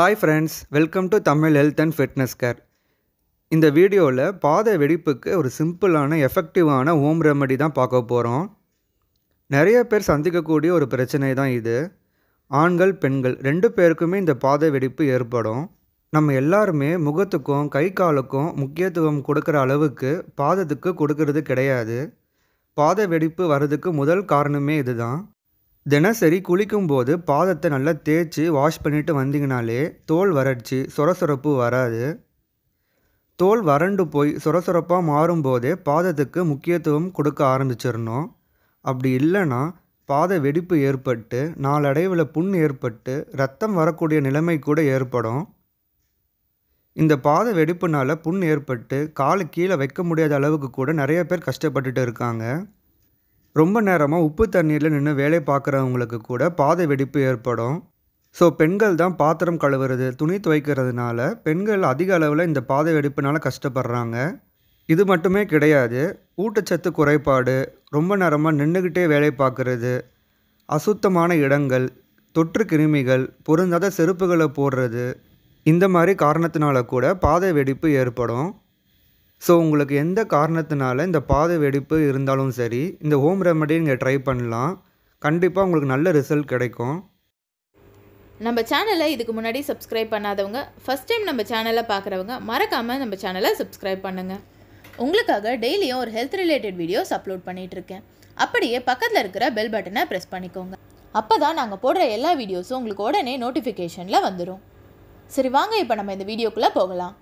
hi friends welcome to Tamil health and fitness care இந்த வீடியோவில் பாத வெடிப்புக்கு ஒரு சிம்பிளான எஃபெக்டிவான ஹோம் ரெமடி தான் பார்க்க போகிறோம் நிறைய பேர் சந்திக்கக்கூடிய ஒரு பிரச்சனை தான் இது ஆண்கள் பெண்கள் ரெண்டு பேருக்குமே இந்த பாத வெடிப்பு ஏற்படும் நம்ம எல்லாருமே முகத்துக்கும் கை காலுக்கும் முக்கியத்துவம் கொடுக்குற அளவுக்கு பாதத்துக்கு கொடுக்கறது கிடையாது பாத வெடிப்பு வர்றதுக்கு முதல் காரணமே இதுதான் தினசரி குளிக்கும்போது பாதத்தை நல்லா தேய்ச்சி வாஷ் பண்ணிவிட்டு வந்தீங்கனாலே தோல் வறட்சி சொரசொரப்பு வராது தோல் வறண்டு போய் சொரசொரப்பாக மாறும்போதே பாதத்துக்கு முக்கியத்துவம் கொடுக்க ஆரம்பிச்சிடணும் அப்படி இல்லைன்னா பாத வெடிப்பு ஏற்பட்டு நாளடைவில் புண் ஏற்பட்டு ரத்தம் வரக்கூடிய நிலைமை கூட ஏற்படும் இந்த பாத வெடிப்புனால் புண் ஏற்பட்டு காலை கீழே வைக்க முடியாத அளவுக்கு கூட நிறைய பேர் கஷ்டப்பட்டுட்டு இருக்காங்க ரொம்ப நேரமாக உப்பு தண்ணீரில் நின்று வேலை பார்க்குறவங்களுக்கு கூட பாதை வெடிப்பு ஏற்படும் ஸோ பெண்கள் தான் பாத்திரம் கழுவுறது துணி துவைக்கிறதுனால பெண்கள் அதிக அளவில் இந்த பாதை வெடிப்புனால் கஷ்டப்படுறாங்க இது மட்டுமே கிடையாது ஊட்டச்சத்து குறைபாடு ரொம்ப நேரமாக நின்றுக்கிட்டே வேலை பார்க்குறது அசுத்தமான இடங்கள் தொற்று கிருமிகள் பொருந்தாத செருப்புகளை போடுறது இந்த மாதிரி காரணத்தினால கூட பாதை வெடிப்பு ஏற்படும் ஸோ உங்களுக்கு எந்த காரணத்தினால இந்த பாத வெடிப்பு இருந்தாலும் சரி இந்த ஹோம் ரெமடி நீங்கள் ட்ரை பண்ணலாம் கண்டிப்பாக உங்களுக்கு நல்ல ரிசல்ட் கிடைக்கும் நம்ம சேனலை இதுக்கு முன்னாடி சப்ஸ்கிரைப் பண்ணாதவங்க ஃபஸ்ட் டைம் நம்ம சேனலை பார்க்குறவங்க மறக்காமல் நம்ம சேனலை சப்ஸ்கிரைப் பண்ணுங்கள் உங்களுக்காக டெய்லியும் ஒரு ஹெல்த் ரிலேட்டட் வீடியோஸ் அப்லோட் பண்ணிகிட்ருக்கேன் அப்படியே பக்கத்தில் இருக்கிற பெல் பட்டனை ப்ரெஸ் பண்ணிக்கோங்க அப்போ தான் நாங்கள் போடுற எல்லா வீடியோஸும் உங்களுக்கு உடனே நோட்டிஃபிகேஷனில் வந்துடும் சரி வாங்க இப்போ நம்ம இந்த வீடியோக்குள்ளே போகலாம்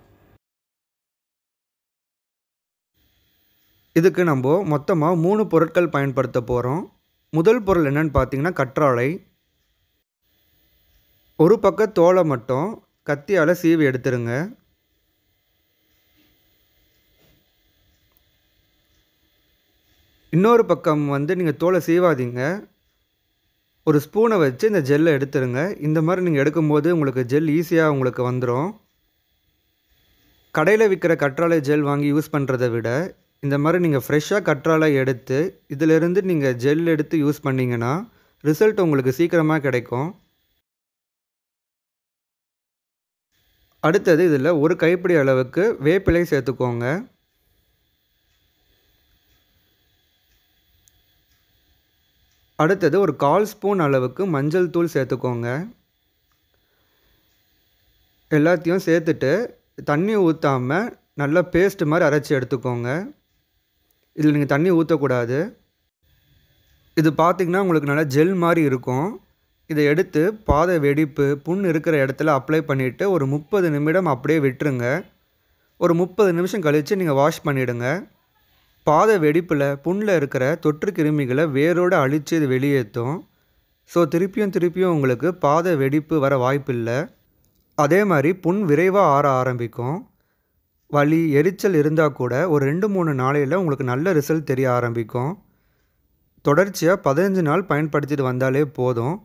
இதுக்கு நம்ம மொத்தமாக மூணு பொருட்கள் பயன்படுத்த போகிறோம் முதல் பொருள் என்னென்னு பார்த்தீங்கன்னா கற்றாழை ஒரு பக்கம் தோலை மட்டும் கத்தியால் சீவி எடுத்துருங்க இன்னொரு பக்கம் வந்து நீங்கள் தோலை சீவாதீங்க ஒரு ஸ்பூனை வச்சு இந்த ஜெல்லை எடுத்துருங்க இந்த மாதிரி நீங்கள் எடுக்கும்போது உங்களுக்கு ஜெல் ஈஸியாக உங்களுக்கு வந்துடும் கடையில் விற்கிற கற்றாழை ஜெல் வாங்கி யூஸ் பண்ணுறதை விட இந்த மாதிரி நீங்கள் ஃப்ரெஷ்ஷாக கற்றாழை எடுத்து இதிலிருந்து நீங்கள் ஜெல் எடுத்து யூஸ் பண்ணிங்கன்னா ரிசல்ட் உங்களுக்கு சீக்கிரமாக கிடைக்கும் அடுத்தது இதில் ஒரு கைப்பிடி அளவுக்கு வேப்பிலை சேர்த்துக்கோங்க அடுத்தது ஒரு கால் ஸ்பூன் அளவுக்கு மஞ்சள் தூள் சேர்த்துக்கோங்க எல்லாத்தையும் சேர்த்துட்டு தண்ணி ஊற்றாமல் நல்லா பேஸ்ட் மாதிரி அரைச்சி எடுத்துக்கோங்க இதில் நீங்கள் தண்ணி ஊற்றக்கூடாது இது பார்த்திங்கன்னா உங்களுக்கு நல்லா ஜெல் மாதிரி இருக்கும் இதை எடுத்து பாதை வெடிப்பு புண் இருக்கிற இடத்துல அப்ளை பண்ணிவிட்டு ஒரு முப்பது நிமிடம் அப்படியே விட்டுருங்க ஒரு முப்பது நிமிஷம் கழித்து நீங்கள் வாஷ் பண்ணிவிடுங்க பாதை வெடிப்பில் புண்ணில் இருக்கிற தொற்று கிருமிகளை வேரோடு அழித்து இது வெளியேற்றும் ஸோ திருப்பியும் திருப்பியும் உங்களுக்கு பாதை வெடிப்பு வர வாய்ப்பில்லை அதே மாதிரி புண் விரைவாக ஆற ஆரம்பிக்கும் வலி எரிச்சல் இருந்தால் கூட ஒரு ரெண்டு மூணு நாளையில் உங்களுக்கு நல்ல ரிசல்ட் தெரிய ஆரம்பிக்கும் தொடர்ச்சியாக பதினஞ்சு நாள் பயன்படுத்திட்டு வந்தாலே போதும்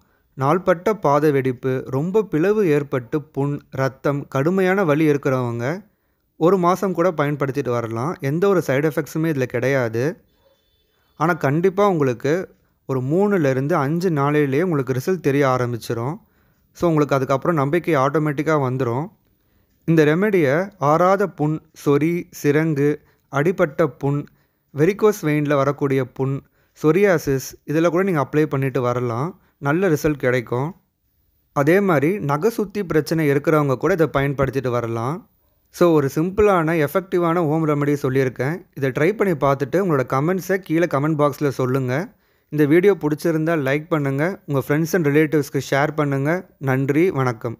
நாள்பட்ட பாத வெடிப்பு ரொம்ப பிளவு ஏற்பட்டு புண் ரத்தம் கடுமையான வலி இருக்கிறவங்க ஒரு மாதம் கூட பயன்படுத்திட்டு வரலாம் எந்த ஒரு சைடு எஃபெக்ட்ஸுமே இதில் கிடையாது ஆனால் கண்டிப்பாக உங்களுக்கு ஒரு மூணுலேருந்து அஞ்சு நாளையிலேயே உங்களுக்கு ரிசல்ட் தெரிய ஆரம்பிச்சிடும் ஸோ உங்களுக்கு அதுக்கப்புறம் நம்பிக்கை ஆட்டோமேட்டிக்காக வந்துடும் இந்த ரெமெடியை ஆறாத புண் சொறி சிரங்கு அடிப்பட்ட புண் வெரிகோஸ் வெயினில் வரக்கூடிய புண் சொரியாசிஸ் இதில் கூட நீங்கள் அப்ளை பண்ணிவிட்டு வரலாம் நல்ல ரிசல்ட் கிடைக்கும் அதே மாதிரி நகை சுற்றி பிரச்சனை இருக்கிறவங்க கூட இதை பயன்படுத்திட்டு வரலாம் ஸோ ஒரு சிம்பிளான எஃபெக்டிவான ஹோம் ரெமடி சொல்லியிருக்கேன் இதை ட்ரை பண்ணி பார்த்துட்டு உங்களோட கமெண்ட்ஸை கீழே கமெண்ட் பாக்ஸில் சொல்லுங்கள் இந்த வீடியோ பிடிச்சிருந்தால் லைக் பண்ணுங்கள் உங்கள் ஃப்ரெண்ட்ஸ் அண்ட் ரிலேட்டிவ்ஸ்க்கு ஷேர் பண்ணுங்கள் நன்றி வணக்கம்